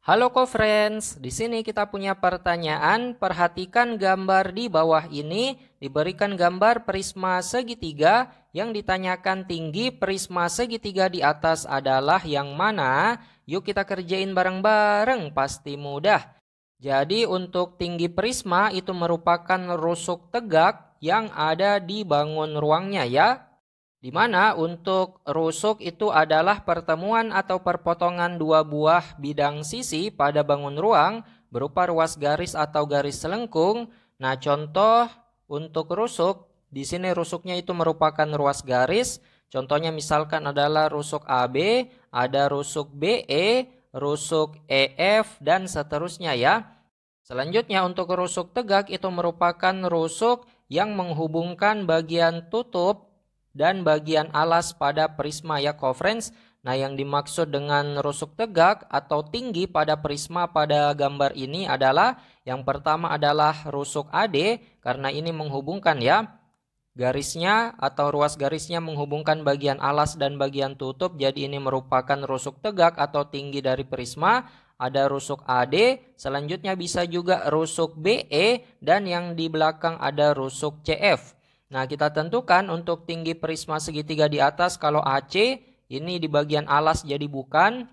Halo co-friends, di sini kita punya pertanyaan. Perhatikan gambar di bawah ini, diberikan gambar prisma segitiga yang ditanyakan tinggi prisma segitiga di atas adalah yang mana? Yuk kita kerjain bareng-bareng, pasti mudah. Jadi untuk tinggi prisma itu merupakan rusuk tegak yang ada di bangun ruangnya ya di mana untuk rusuk itu adalah pertemuan atau perpotongan dua buah bidang sisi pada bangun ruang berupa ruas garis atau garis selengkung. Nah, contoh untuk rusuk, di sini rusuknya itu merupakan ruas garis. Contohnya misalkan adalah rusuk AB, ada rusuk BE, rusuk EF, dan seterusnya ya. Selanjutnya untuk rusuk tegak itu merupakan rusuk yang menghubungkan bagian tutup dan bagian alas pada prisma ya Range. Nah, yang dimaksud dengan rusuk tegak atau tinggi pada prisma pada gambar ini adalah yang pertama adalah rusuk AD karena ini menghubungkan ya garisnya atau ruas garisnya menghubungkan bagian alas dan bagian tutup jadi ini merupakan rusuk tegak atau tinggi dari prisma ada rusuk AD selanjutnya bisa juga rusuk BE dan yang di belakang ada rusuk CF Nah, kita tentukan untuk tinggi prisma segitiga di atas kalau AC ini di bagian alas jadi bukan.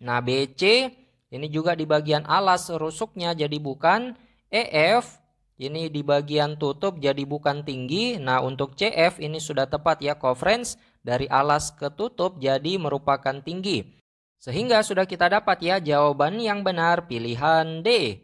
Nah, BC ini juga di bagian alas rusuknya jadi bukan. EF ini di bagian tutup jadi bukan tinggi. Nah, untuk CF ini sudah tepat ya coverage dari alas ke tutup jadi merupakan tinggi. Sehingga sudah kita dapat ya jawaban yang benar pilihan D.